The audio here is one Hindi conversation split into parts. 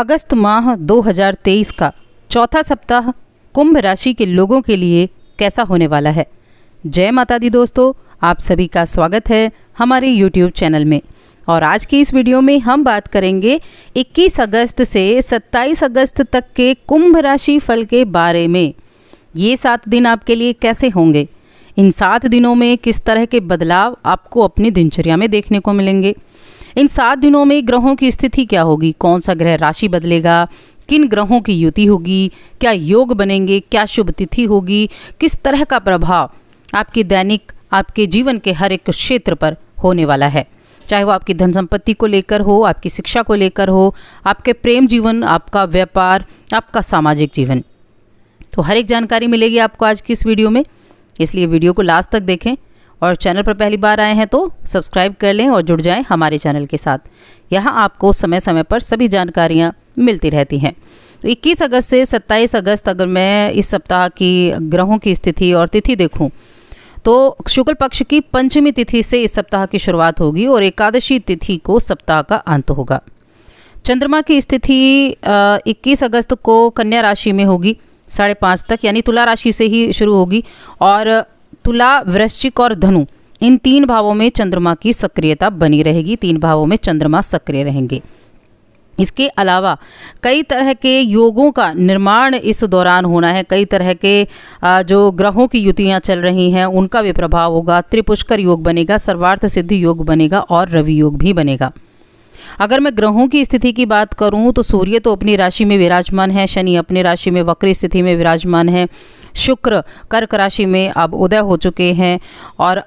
अगस्त माह 2023 का चौथा सप्ताह कुंभ राशि के लोगों के लिए कैसा होने वाला है जय माता दी दोस्तों आप सभी का स्वागत है हमारे YouTube चैनल में और आज की इस वीडियो में हम बात करेंगे 21 अगस्त से 27 अगस्त तक के कुंभ राशि फल के बारे में ये सात दिन आपके लिए कैसे होंगे इन सात दिनों में किस तरह के बदलाव आपको अपनी दिनचर्या में देखने को मिलेंगे इन सात दिनों में ग्रहों की स्थिति क्या होगी कौन सा ग्रह राशि बदलेगा किन ग्रहों की युति होगी क्या योग बनेंगे क्या शुभ तिथि होगी किस तरह का प्रभाव आपके दैनिक आपके जीवन के हर एक क्षेत्र पर होने वाला है चाहे वो आपकी धन संपत्ति को लेकर हो आपकी शिक्षा को लेकर हो आपके प्रेम जीवन आपका व्यापार आपका सामाजिक जीवन तो हर एक जानकारी मिलेगी आपको आज की इस वीडियो में इसलिए वीडियो को लास्ट तक देखें और चैनल पर पहली बार आए हैं तो सब्सक्राइब कर लें और जुड़ जाएं हमारे चैनल के साथ यहाँ आपको समय समय पर सभी जानकारियाँ मिलती रहती हैं तो 21 अगस्त से 27 अगस्त अगर मैं इस सप्ताह की ग्रहों की स्थिति और तिथि देखूँ तो शुक्ल पक्ष की पंचमी तिथि से इस सप्ताह की शुरुआत होगी और एकादशी तिथि को सप्ताह का अंत होगा चंद्रमा की स्थिति इक्कीस अगस्त को कन्या राशि में होगी साढ़े पाँच तक यानी तुला राशि से ही शुरू होगी और तुला वृश्चिक और धनु इन तीन भावों में चंद्रमा की सक्रियता बनी रहेगी तीन भावों में चंद्रमा सक्रिय रहेंगे इसके अलावा कई तरह के योगों का निर्माण इस दौरान होना है कई तरह के जो ग्रहों की युतियां चल रही हैं उनका भी प्रभाव होगा त्रिपुष्कर योग बनेगा सर्वार्थ सिद्धि योग बनेगा और रवि योग भी बनेगा अगर मैं ग्रहों की स्थिति की बात करूं तो सूर्य तो अपनी राशि में विराजमान है शनि अपनी राशि में वक्री स्थिति में विराजमान है शुक्र कर्क राशि में अब उदय हो चुके हैं और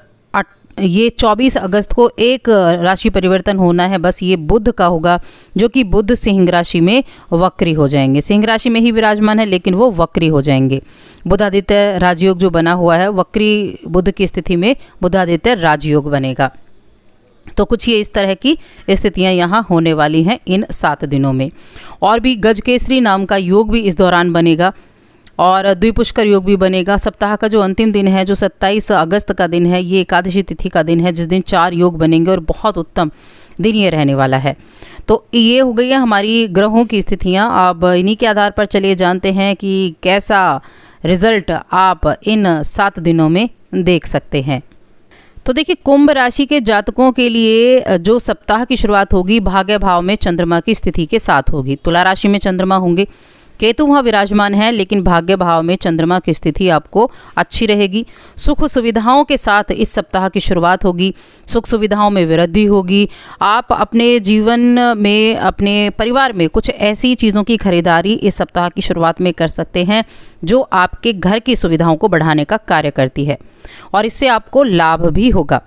ये 24 अगस्त को एक राशि परिवर्तन होना है बस ये बुद्ध का होगा जो कि बुद्ध सिंह राशि में वक्री हो जाएंगे सिंह राशि में ही विराजमान है लेकिन वो वक्री हो जाएंगे बुधादित्य राजयोग जो बना हुआ है वक्री बुद्ध की स्थिति में बुधादित्य राजयोग बनेगा तो कुछ ये इस तरह की स्थितियां यहाँ होने वाली हैं इन सात दिनों में और भी गज नाम का योग भी इस दौरान बनेगा और द्विपुष्कर योग भी बनेगा सप्ताह का जो अंतिम दिन है जो 27 अगस्त का दिन है ये एकादशी तिथि का दिन है जिस दिन चार योग बनेंगे और बहुत उत्तम दिन ये रहने वाला है तो ये हो गई है हमारी ग्रहों की स्थितियाँ अब इन्हीं के आधार पर चलिए जानते हैं कि कैसा रिजल्ट आप इन सात दिनों में देख सकते हैं तो देखिए कुंभ राशि के जातकों के लिए जो सप्ताह की शुरुआत होगी भाग्य भाव में चंद्रमा की स्थिति के साथ होगी तुला राशि में चंद्रमा होंगे केतु वहाँ विराजमान है लेकिन भाग्य भाव में चंद्रमा की स्थिति आपको अच्छी रहेगी सुख सुविधाओं के साथ इस सप्ताह की शुरुआत होगी सुख सुविधाओं में वृद्धि होगी आप अपने जीवन में अपने परिवार में कुछ ऐसी चीज़ों की खरीदारी इस सप्ताह की शुरुआत में कर सकते हैं जो आपके घर की सुविधाओं को बढ़ाने का कार्य करती है और इससे आपको लाभ भी होगा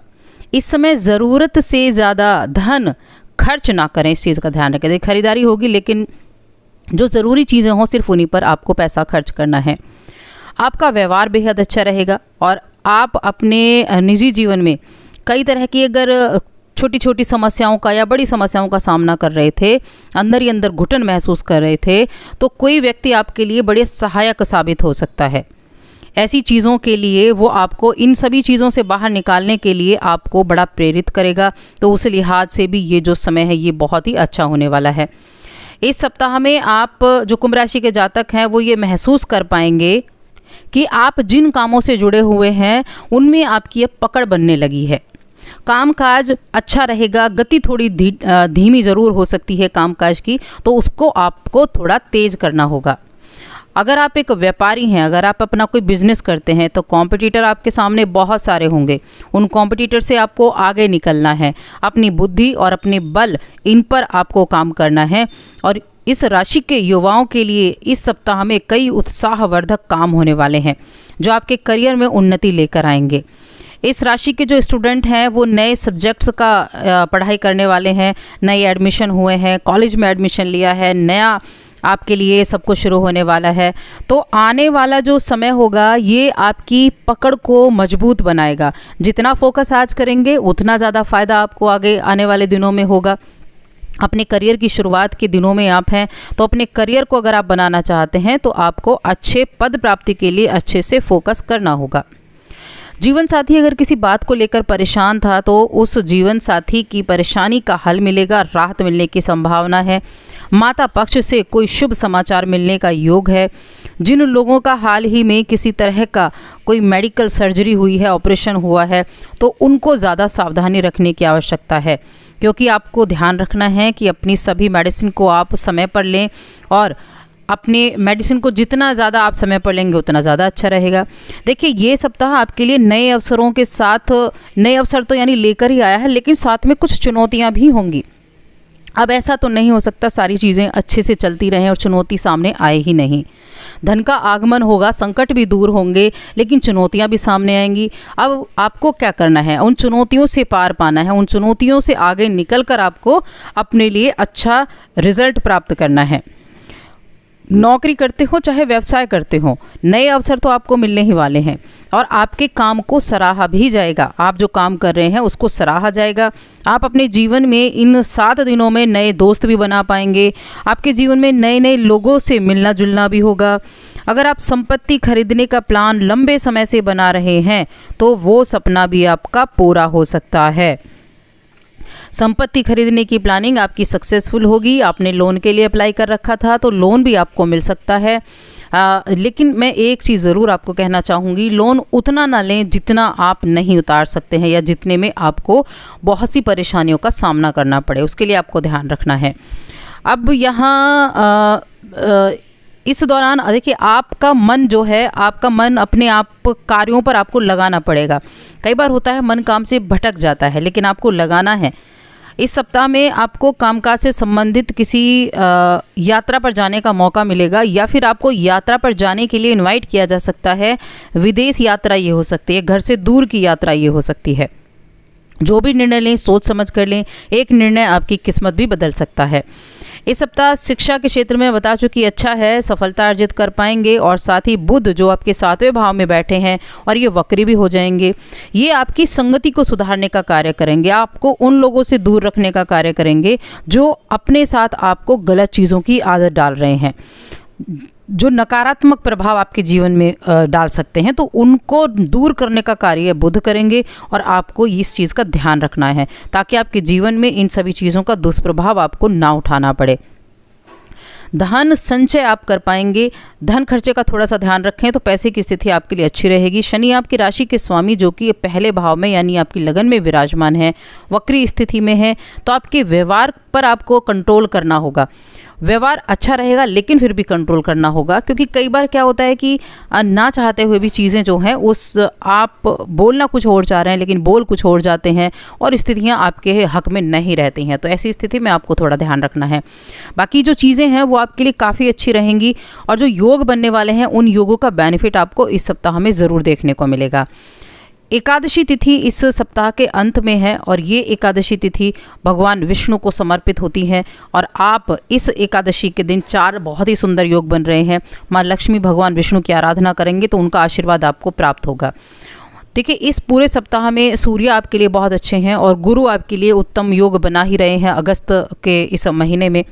इस समय ज़रूरत से ज़्यादा धन खर्च ना करें इस चीज़ का ध्यान रखें खरीदारी होगी लेकिन जो ज़रूरी चीज़ें हों सिर्फ उन्हीं पर आपको पैसा खर्च करना है आपका व्यवहार बेहद अच्छा रहेगा और आप अपने निजी जीवन में कई तरह की अगर छोटी छोटी समस्याओं का या बड़ी समस्याओं का सामना कर रहे थे अंदर ही अंदर घुटन महसूस कर रहे थे तो कोई व्यक्ति आपके लिए बड़े सहायक साबित हो सकता है ऐसी चीज़ों के लिए वो आपको इन सभी चीज़ों से बाहर निकालने के लिए आपको बड़ा प्रेरित करेगा तो उस लिहाज से भी ये जो समय है ये बहुत ही अच्छा होने वाला है इस सप्ताह में आप जो कुंभ राशि के जातक हैं वो ये महसूस कर पाएंगे कि आप जिन कामों से जुड़े हुए हैं उनमें आपकी अब पकड़ बनने लगी है कामकाज अच्छा रहेगा गति थोड़ी धी, धीमी ज़रूर हो सकती है कामकाज की तो उसको आपको थोड़ा तेज करना होगा अगर आप एक व्यापारी हैं अगर आप अपना कोई बिजनेस करते हैं तो कॉम्पिटिटर आपके सामने बहुत सारे होंगे उन कॉम्पिटिटर से आपको आगे निकलना है अपनी बुद्धि और अपने बल इन पर आपको काम करना है और इस राशि के युवाओं के लिए इस सप्ताह में कई उत्साहवर्धक काम होने वाले हैं जो आपके करियर में उन्नति लेकर आएंगे इस राशि के जो स्टूडेंट हैं वो नए सब्जेक्ट्स का पढ़ाई करने वाले हैं नए एडमिशन हुए हैं कॉलेज में एडमिशन लिया है नया आपके लिए सब कुछ शुरू होने वाला है तो आने वाला जो समय होगा ये आपकी पकड़ को मजबूत बनाएगा जितना फोकस आज करेंगे उतना ज़्यादा फ़ायदा आपको आगे आने वाले दिनों में होगा अपने करियर की शुरुआत के दिनों में आप हैं तो अपने करियर को अगर आप बनाना चाहते हैं तो आपको अच्छे पद प्राप्ति के लिए अच्छे से फोकस करना होगा जीवन साथी अगर किसी बात को लेकर परेशान था तो उस जीवन साथी की परेशानी का हल मिलेगा राहत मिलने की संभावना है माता पक्ष से कोई शुभ समाचार मिलने का योग है जिन लोगों का हाल ही में किसी तरह का कोई मेडिकल सर्जरी हुई है ऑपरेशन हुआ है तो उनको ज़्यादा सावधानी रखने की आवश्यकता है क्योंकि आपको ध्यान रखना है कि अपनी सभी मेडिसिन को आप समय पर लें और अपने मेडिसिन को जितना ज़्यादा आप समय पर लेंगे उतना ज़्यादा अच्छा रहेगा देखिए ये सप्ताह आपके लिए नए अवसरों के साथ नए अवसर तो यानी लेकर ही आया है लेकिन साथ में कुछ चुनौतियाँ भी होंगी अब ऐसा तो नहीं हो सकता सारी चीज़ें अच्छे से चलती रहें और चुनौती सामने आए ही नहीं धन का आगमन होगा संकट भी दूर होंगे लेकिन चुनौतियां भी सामने आएंगी अब आपको क्या करना है उन चुनौतियों से पार पाना है उन चुनौतियों से आगे निकल कर आपको अपने लिए अच्छा रिजल्ट प्राप्त करना है नौकरी करते हो चाहे व्यवसाय करते हो नए अवसर तो आपको मिलने ही वाले हैं और आपके काम को सराहा भी जाएगा आप जो काम कर रहे हैं उसको सराहा जाएगा आप अपने जीवन में इन सात दिनों में नए दोस्त भी बना पाएंगे आपके जीवन में नए नए लोगों से मिलना जुलना भी होगा अगर आप संपत्ति खरीदने का प्लान लंबे समय से बना रहे हैं तो वो सपना भी आपका पूरा हो सकता है संपत्ति खरीदने की प्लानिंग आपकी सक्सेसफुल होगी आपने लोन के लिए अप्लाई कर रखा था तो लोन भी आपको मिल सकता है आ, लेकिन मैं एक चीज़ ज़रूर आपको कहना चाहूँगी लोन उतना ना लें जितना आप नहीं उतार सकते हैं या जितने में आपको बहुत सी परेशानियों का सामना करना पड़े उसके लिए आपको ध्यान रखना है अब यहाँ इस दौरान देखिए आपका मन जो है आपका मन अपने आप कार्यों पर आपको लगाना पड़ेगा कई बार होता है मन काम से भटक जाता है लेकिन आपको लगाना है इस सप्ताह में आपको कामकाज से संबंधित किसी यात्रा पर जाने का मौका मिलेगा या फिर आपको यात्रा पर जाने के लिए इनवाइट किया जा सकता है विदेश यात्रा ये हो सकती है घर से दूर की यात्रा ये हो सकती है जो भी निर्णय लें सोच समझ कर लें एक निर्णय आपकी किस्मत भी बदल सकता है इस सप्ताह शिक्षा के क्षेत्र में बता चुकी अच्छा है सफलता अर्जित कर पाएंगे और साथ ही बुद्ध जो आपके सातवें भाव में बैठे हैं और ये वक्री भी हो जाएंगे ये आपकी संगति को सुधारने का कार्य करेंगे आपको उन लोगों से दूर रखने का कार्य करेंगे जो अपने साथ आपको गलत चीज़ों की आदत डाल रहे हैं जो नकारात्मक प्रभाव आपके जीवन में डाल सकते हैं तो उनको दूर करने का कार्य बुद्ध करेंगे और आपको इस चीज़ का ध्यान रखना है ताकि आपके जीवन में इन सभी चीज़ों का दुष्प्रभाव आपको ना उठाना पड़े धन संचय आप कर पाएंगे धन खर्चे का थोड़ा सा ध्यान रखें तो पैसे की स्थिति आपके लिए अच्छी रहेगी शनि आपकी राशि के स्वामी जो कि पहले भाव में यानी आपकी लगन में विराजमान है वक्री स्थिति में है तो आपके व्यवहार पर आपको कंट्रोल करना होगा व्यवहार अच्छा रहेगा लेकिन फिर भी कंट्रोल करना होगा क्योंकि कई बार क्या होता है कि ना चाहते हुए भी चीज़ें जो हैं उस आप बोलना कुछ और चाह रहे हैं लेकिन बोल कुछ और जाते हैं और स्थितियाँ आपके हक में नहीं रहती हैं तो ऐसी स्थिति में आपको थोड़ा ध्यान रखना है बाकी जो चीज़ें हैं वो आपके लिए काफ़ी अच्छी रहेंगी और जो योग बनने वाले हैं उन योगों का बेनिफिट आपको इस सप्ताह में ज़रूर देखने को मिलेगा एकादशी तिथि इस सप्ताह के अंत में है और ये एकादशी तिथि भगवान विष्णु को समर्पित होती है और आप इस एकादशी के दिन चार बहुत ही सुंदर योग बन रहे हैं माँ लक्ष्मी भगवान विष्णु की आराधना करेंगे तो उनका आशीर्वाद आपको प्राप्त होगा देखिए इस पूरे सप्ताह में सूर्य आपके लिए बहुत अच्छे हैं और गुरु आपके लिए उत्तम योग बना ही रहे हैं अगस्त के इस महीने में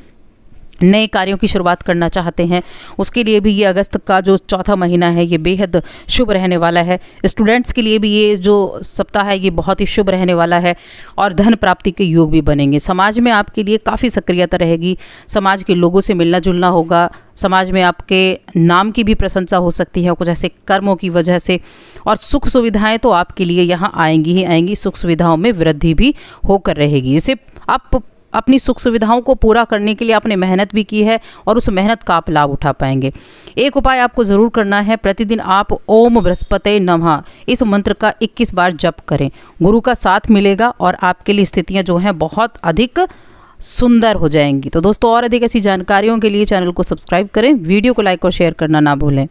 नए कार्यों की शुरुआत करना चाहते हैं उसके लिए भी ये अगस्त का जो चौथा महीना है ये बेहद शुभ रहने वाला है स्टूडेंट्स के लिए भी ये जो सप्ताह है ये बहुत ही शुभ रहने वाला है और धन प्राप्ति के योग भी बनेंगे समाज में आपके लिए काफ़ी सक्रियता रहेगी समाज के लोगों से मिलना जुलना होगा समाज में आपके नाम की भी प्रशंसा हो सकती है कुछ ऐसे कर्मों की वजह से और सुख सुविधाएं तो आपके लिए यहाँ आएंगी ही आएंगी सुख सुविधाओं में वृद्धि भी होकर रहेगी इसे आप अपनी सुख सुविधाओं को पूरा करने के लिए आपने मेहनत भी की है और उस मेहनत का आप लाभ उठा पाएंगे एक उपाय आपको ज़रूर करना है प्रतिदिन आप ओम बृहस्पति नमः इस मंत्र का 21 बार जप करें गुरु का साथ मिलेगा और आपके लिए स्थितियां जो हैं बहुत अधिक सुंदर हो जाएंगी तो दोस्तों और अधिक ऐसी जानकारियों के लिए चैनल को सब्सक्राइब करें वीडियो को लाइक और शेयर करना ना भूलें